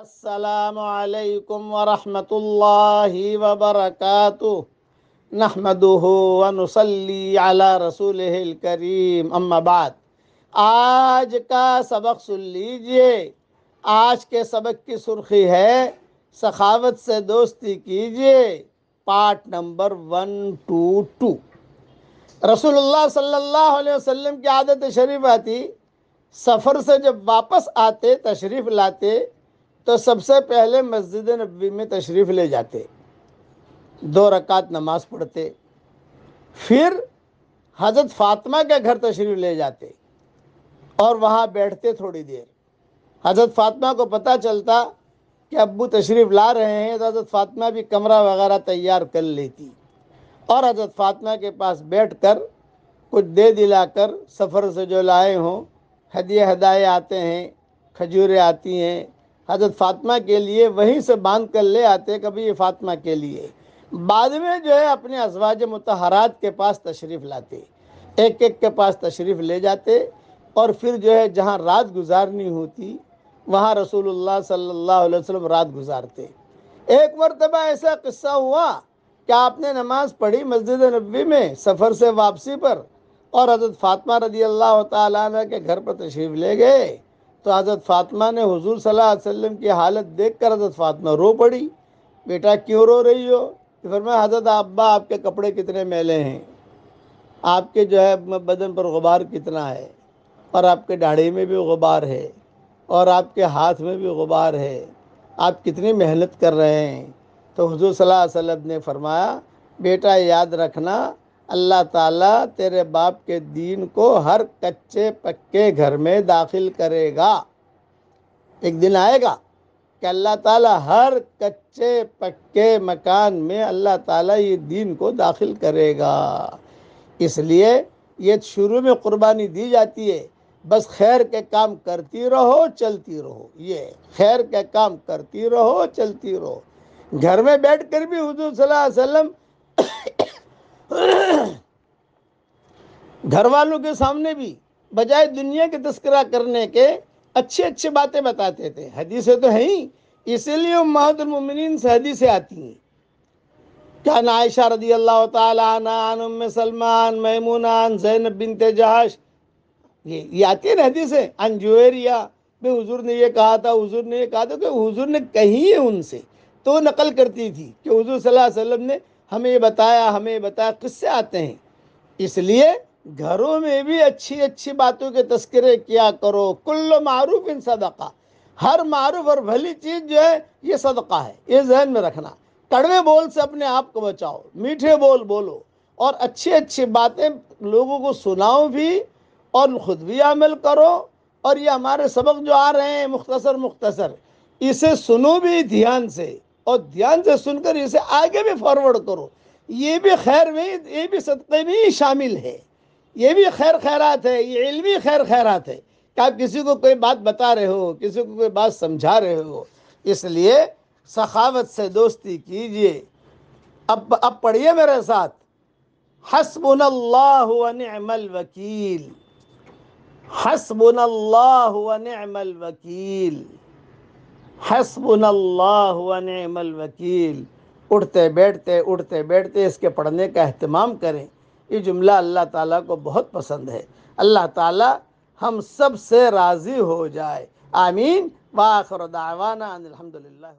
असलकम वरहमल वबरक नहमदली अला रसूल करीम अम्माबाद आज का सबक सुन लीजिए आज के सबक की सुर्खी है सखावत से दोस्ती कीजिए part number one two two रसूलुल्लाह सल्लल्लाहु अलैहि वसल्लम की आदत शरीफ आती सफ़र से जब वापस आते तशरीफ़ लाते तो सबसे पहले मस्जिद नबी में तशरीफ़ ले जाते दो रकात नमाज पढ़ते फिर हज़रत फातिमा के घर तशरीफ़ ले जाते और वहाँ बैठते थोड़ी देर हज़रत फातिमा को पता चलता कि अबू तशरीफ़ ला रहे हैं तो हज़रत फातिमा भी कमरा वगैरह तैयार कर लेती और हज़रत फातिमा के पास बैठ कर कुछ दे दिला कर सफ़र से जो लाए हों हदिए हदाए आते हैं खजूरें आती हैं हजरत फातिमा के लिए वहीं से बांध कर ले आते कभी ये फातिमा के लिए बाद में जो है अपने असवाज मतहरात के पास तशरीफ़ लाते एक एक के पास तशरीफ़ ले जाते और फिर जो है जहाँ रात गुजारनी होती वहाँ रसूलुल्लाह सल्लल्लाहु अलैहि वसल्लम रात गुजारते एक मरतबा ऐसा किस्सा हुआ कि आपने नमाज पढ़ी मस्जिद नबी में सफ़र से वापसी पर और हज़रत फातिमा रजी अल्लाह तला के घर पर तशरीफ़ ले गए तो हज़रत फ़ातिमा ने हजूर सल्लल्लाहु अलैहि वसल्लम की हालत देख कर हज़रत फ़ातिमा रो पड़ी बेटा क्यों रो रही हो मैं हज़रत अब्बा आपके कपड़े कितने मेले हैं आपके जो है बदन पर गुबार कितना है और आपके दाढ़ी में भी गुबार है और आपके हाथ में भी गुबार है आप कितनी मेहनत कर रहे हैं तो हजूर सल्लल्लाहु अलैहि वसल्लम ने फरमाया बेटा याद रखना अल्लाह ताला तेरे बाप के दीन को हर कच्चे पक्के घर में दाखिल करेगा एक दिन आएगा कि अल्लाह ताला हर कच्चे पक्के मकान में अल्लाह ताला ये दीन को दाखिल करेगा इसलिए ये शुरू में कुर्बानी दी जाती है बस खैर के काम करती रहो चलती रहो ये खैर के काम करती रहो चलती रहो घर में बैठ कर भी हुजूर सल्लल्लाहु अलैहि वसल्लम घर वालों के सामने भी बजाय दुनिया के तस्करा करने के अच्छे अच्छे बातें बताते थे हदीसें तो हैं ही इसीलिए महदुलमिन से हदीसें आती हैं क्या नायशा रदी अल्लाह तुम सलमान मैमूनान जैनब बिन तेजाश ये ये आती है ना हदीसें अनजोरिया में हुजूर ने ये कहा था हजूर ने ये कहा था कि हुजूर ने कही है उनसे तो नकल करती थी कि हजूर सल्लल्लाहु अलैहि वसल्लम ने हमें बताया हमें बताया किससे आते हैं इसलिए घरों में भी अच्छी अच्छी बातों के तस्करे किया करो कुल्ल मारूफ इन सदका हर मारूफ और भली चीज़ जो है ये सदका है ये जहन में रखना कड़वे बोल से अपने आप को बचाओ मीठे बोल बोलो और अच्छी अच्छी बातें लोगों को सुनाओ भी और ख़ुद भी अमल करो और ये हमारे सबक जो आ रहे हैं मुख्तसर मुख्तसर इसे सुनो भी ध्यान से और ध्यान से सुनकर इसे आगे भी फॉरवर्ड करो ये भी खैर में ये भी सदक़े में ही शामिल है ये भी खैर खैरात है ये इल्मी खैर खैरात है कि आप किसी को कोई बात बता रहे हो किसी को कोई बात समझा रहे हो इसलिए सखावत से दोस्ती कीजिए अब अब पढ़िए मेरे साथ हसबुन अल्लाहमल वकील हसबुन अल्लाहमल वकील हसबनल उठते बैठते उठते बैठते इसके पढ़ने का अहतमाम करें ये जुमला अल्लाह ताला को बहुत पसंद है अल्लाह ताला हम सब से राज़ी हो जाए आमीन वाखर दावाना अनिल